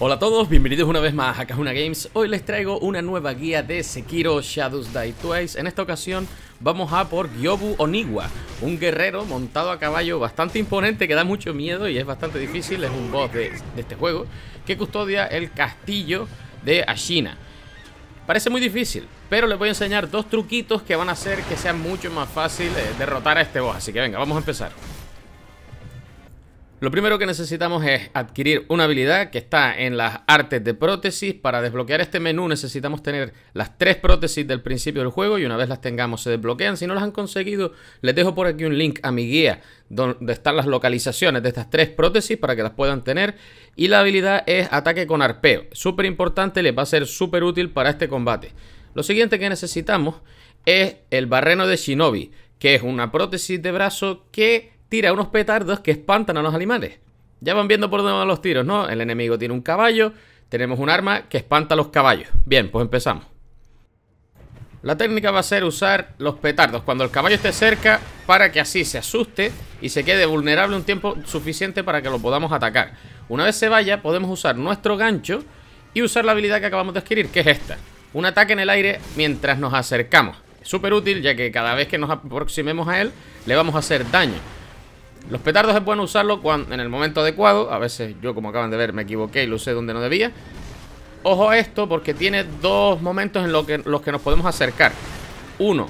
Hola a todos, bienvenidos una vez más a Kahuna Games. Hoy les traigo una nueva guía de Sekiro Shadows Die Twice. En esta ocasión vamos a por Gyobu Oniwa, un guerrero montado a caballo bastante imponente que da mucho miedo y es bastante difícil, es un boss de, este juego, que custodia el castillo de Ashina. Parece muy difícil, pero les voy a enseñar dos truquitos que van a hacer que sea mucho más fácil eh, derrotar a este boss. Así que venga, vamos a empezar. Lo primero que necesitamos es adquirir una habilidad que está en las artes de prótesis. Para desbloquear este menú necesitamos tener las tres prótesis del principio del juego y una vez las tengamos se desbloquean. Si no las han conseguido, les dejo por aquí un link a mi guía donde están las localizaciones de estas tres prótesis para que las puedan tener. Y la habilidad es ataque con arpeo. Súper importante, les va a ser súper útil para este combate. Lo siguiente que necesitamos es el barreno de Shinobi, que es una prótesis de brazo que tira unos petardos que espantan a los animales. Ya van viendo por dónde van los tiros, ¿no? El enemigo tiene un caballo, tenemos un arma que espanta a los caballos. Bien, pues empezamos. La técnica va a ser usar los petardos cuando el caballo esté cerca para que así se asuste y se quede vulnerable un tiempo suficiente para que lo podamos atacar. Una vez se vaya, podemos usar nuestro gancho y usar la habilidad que acabamos de adquirir, que es esta. Un ataque en el aire mientras nos acercamos. Súper útil ya que cada vez que nos aproximemos a él le vamos a hacer daño. Los petardos es bueno usarlo cuando, en el momento adecuado. A veces yo, como acaban de ver, me equivoqué y lo usé donde no debía. Ojo a esto porque tiene dos momentos en que, los que nos podemos acercar. Uno,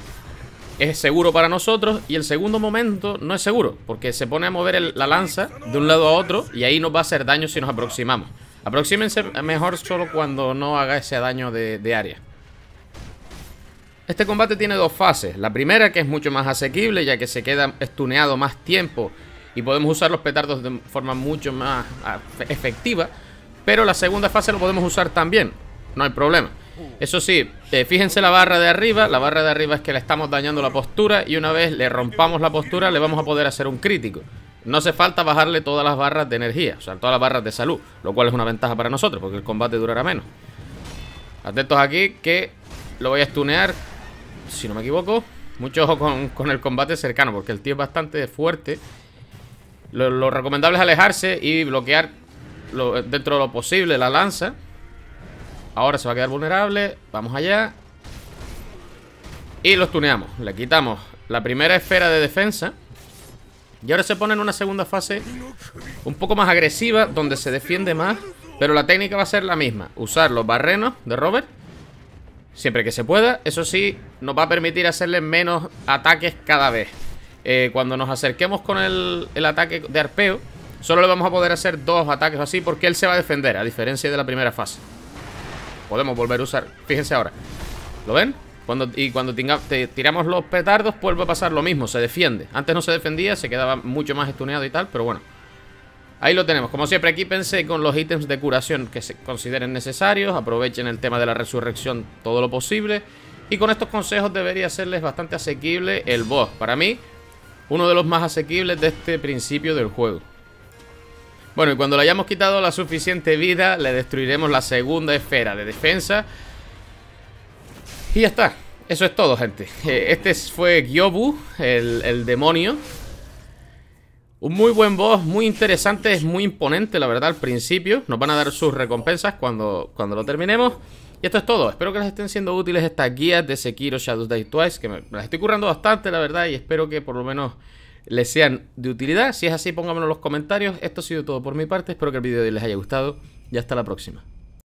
es seguro para nosotros y el segundo momento no es seguro porque se pone a mover la lanza de un lado a otro y ahí nos va a hacer daño si nos aproximamos. Aproxímense mejor solo cuando no haga ese daño de, de área. Este combate tiene dos fases. La primera que es mucho más asequible ya que se queda estuneado más tiempo y podemos usar los petardos de forma mucho más ah, efectiva. Pero la segunda fase lo podemos usar también, no hay problema. Eso sí, eh, fíjense la barra de arriba, la barra de arriba es que le estamos dañando la postura y una vez le rompamos la postura le vamos a poder hacer un crítico. No hace falta bajarle todas las barras de energía, o sea, todas las barras de salud, lo cual es una ventaja para nosotros porque el combate durará menos. Atentos aquí que lo voy a stunear, si no me equivoco. Mucho ojo con, con el combate cercano porque el tío es bastante fuerte lo, recomendable es alejarse y bloquear dentro de lo posible la lanza. Ahora se va a quedar vulnerable. Vamos allá. Y los tuneamos. Le quitamos la primera esfera de defensa. Y ahora se pone en una segunda fase un poco más agresiva, donde se defiende más. Pero la técnica va a ser la misma. Usar los barrenos de Robert. Siempre que se pueda. Eso sí, nos va a permitir hacerle menos ataques cada vez. Eh, cuando nos acerquemos con el, ataque de arpeo, solo le vamos a poder hacer dos ataques así porque él se va a defender, a diferencia de la primera fase. Podemos volver a usar, fíjense ahora. ¿Lo ven? Cuando, y cuando tiramos los petardos vuelve a pasar lo mismo, se defiende. Antes no se defendía, se quedaba mucho más estuneado y tal, pero bueno. Ahí lo tenemos. Como siempre, aquí pensé con los ítems de curación que se consideren necesarios. Aprovechen el tema de la resurrección todo lo posible. Y con estos consejos debería serles bastante asequible el boss. Para mí, uno de los más asequibles de este principio del juego. Bueno, y cuando le hayamos quitado la suficiente vida, le destruiremos la segunda esfera de defensa. Y ya está. Eso es todo, gente. Eh, este fue Gyobu, el, demonio. Un muy buen boss, muy interesante, es muy imponente, la verdad, al principio. Nos van a dar sus recompensas cuando, cuando lo terminemos. Y esto es todo, espero que les estén siendo útiles estas guías de Sekiro Shadows Die Twice, que me las estoy currando bastante, la verdad, y espero que por lo menos les sean de utilidad. Si es así, pónganmelo en los comentarios. Esto ha sido todo por mi parte, espero que el vídeo les haya gustado y hasta la próxima.